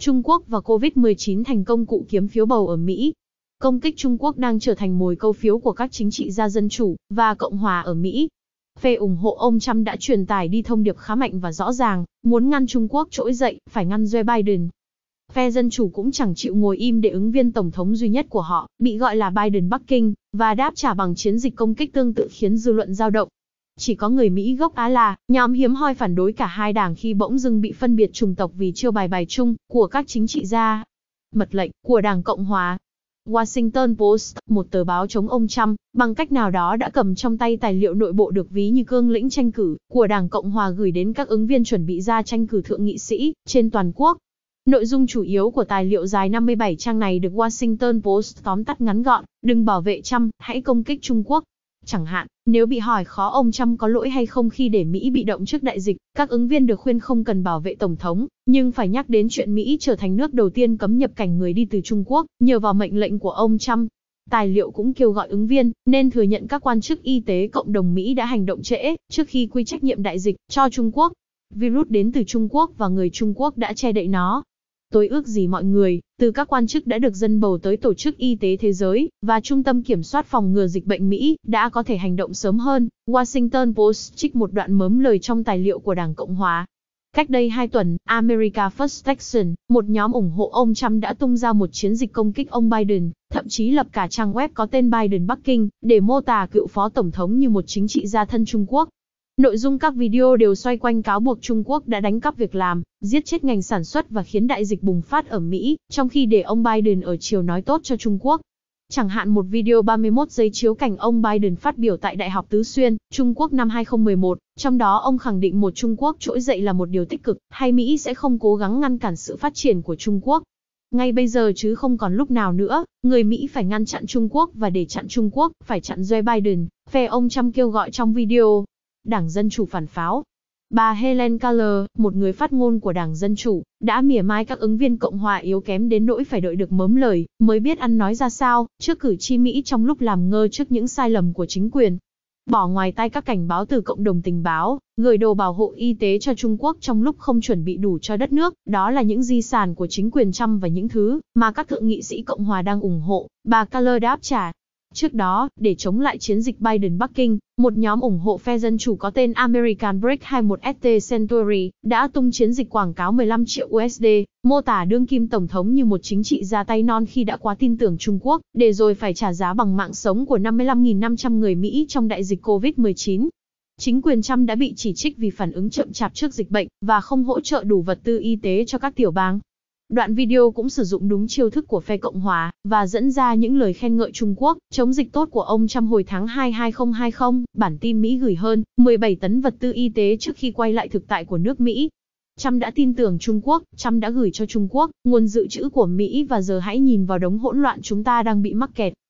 Trung Quốc và COVID-19 thành công cụ kiếm phiếu bầu ở Mỹ. Công kích Trung Quốc đang trở thành mồi câu phiếu của các chính trị gia dân chủ và Cộng hòa ở Mỹ. Phe ủng hộ ông Trump đã truyền tải đi thông điệp khá mạnh và rõ ràng, muốn ngăn Trung Quốc trỗi dậy, phải ngăn Joe Biden. Phe dân chủ cũng chẳng chịu ngồi im để ứng viên tổng thống duy nhất của họ, bị gọi là Biden Bắc Kinh, và đáp trả bằng chiến dịch công kích tương tự khiến dư luận dao động. Chỉ có người Mỹ gốc Á là, nhóm hiếm hoi phản đối cả hai đảng khi bỗng dưng bị phân biệt chủng tộc vì chiêu bài bài chung của các chính trị gia. Mật lệnh của Đảng Cộng Hòa Washington Post, một tờ báo chống ông Trump, bằng cách nào đó đã cầm trong tay tài liệu nội bộ được ví như cương lĩnh tranh cử của Đảng Cộng Hòa gửi đến các ứng viên chuẩn bị ra tranh cử thượng nghị sĩ trên toàn quốc. Nội dung chủ yếu của tài liệu dài 57 trang này được Washington Post tóm tắt ngắn gọn, đừng bảo vệ Trump, hãy công kích Trung Quốc. Chẳng hạn, nếu bị hỏi khó ông Trump có lỗi hay không khi để Mỹ bị động trước đại dịch, các ứng viên được khuyên không cần bảo vệ Tổng thống, nhưng phải nhắc đến chuyện Mỹ trở thành nước đầu tiên cấm nhập cảnh người đi từ Trung Quốc, nhờ vào mệnh lệnh của ông Trump. Tài liệu cũng kêu gọi ứng viên nên thừa nhận các quan chức y tế cộng đồng Mỹ đã hành động trễ trước khi quy trách nhiệm đại dịch cho Trung Quốc. Virus đến từ Trung Quốc và người Trung Quốc đã che đậy nó, Tôi ước gì mọi người, từ các quan chức đã được dân bầu tới Tổ chức Y tế Thế giới và Trung tâm Kiểm soát phòng ngừa dịch bệnh Mỹ đã có thể hành động sớm hơn. Washington Post trích một đoạn mớm lời trong tài liệu của Đảng Cộng Hòa. Cách đây hai tuần, America First Action, một nhóm ủng hộ ông Trump đã tung ra một chiến dịch công kích ông Biden, thậm chí lập cả trang web có tên Biden Bắc Kinh, để mô tả cựu phó tổng thống như một chính trị gia thân Trung Quốc. Nội dung các video đều xoay quanh cáo buộc Trung Quốc đã đánh cắp việc làm, giết chết ngành sản xuất và khiến đại dịch bùng phát ở Mỹ, trong khi để ông Biden ở chiều nói tốt cho Trung Quốc. Chẳng hạn một video 31 giây chiếu cảnh ông Biden phát biểu tại Đại học Tứ Xuyên, Trung Quốc năm 2011, trong đó ông khẳng định một Trung Quốc trỗi dậy là một điều tích cực, hay Mỹ sẽ không cố gắng ngăn cản sự phát triển của Trung Quốc. Ngay bây giờ chứ không còn lúc nào nữa, người Mỹ phải ngăn chặn Trung Quốc và để chặn Trung Quốc, phải chặn Joe Biden, phe ông Trump kêu gọi trong video. Đảng Dân Chủ phản pháo. Bà Helen Keller, một người phát ngôn của Đảng Dân Chủ, đã mỉa mai các ứng viên Cộng hòa yếu kém đến nỗi phải đợi được mớm lời, mới biết ăn nói ra sao, trước cử tri Mỹ trong lúc làm ngơ trước những sai lầm của chính quyền. Bỏ ngoài tay các cảnh báo từ cộng đồng tình báo, gửi đồ bảo hộ y tế cho Trung Quốc trong lúc không chuẩn bị đủ cho đất nước, đó là những di sản của chính quyền Trump và những thứ mà các thượng nghị sĩ Cộng hòa đang ủng hộ, bà Keller đáp trả, Trước đó, để chống lại chiến dịch Biden Bắc Kinh, một nhóm ủng hộ phe dân chủ có tên American Break 21 ST Century đã tung chiến dịch quảng cáo 15 triệu USD, mô tả đương kim tổng thống như một chính trị gia tay non khi đã quá tin tưởng Trung Quốc, để rồi phải trả giá bằng mạng sống của 55.500 người Mỹ trong đại dịch COVID-19. Chính quyền Trump đã bị chỉ trích vì phản ứng chậm chạp trước dịch bệnh và không hỗ trợ đủ vật tư y tế cho các tiểu bang, đoạn video cũng sử dụng đúng chiêu thức của phe Cộng Hòa, và dẫn ra những lời khen ngợi Trung Quốc, chống dịch tốt của ông Trump hồi tháng 2 2020, bản tin Mỹ gửi hơn 17 tấn vật tư y tế trước khi quay lại thực tại của nước Mỹ. Trump đã tin tưởng Trung Quốc, Trump đã gửi cho Trung Quốc nguồn dự trữ của Mỹ và giờ hãy nhìn vào đống hỗn loạn chúng ta đang bị mắc kẹt.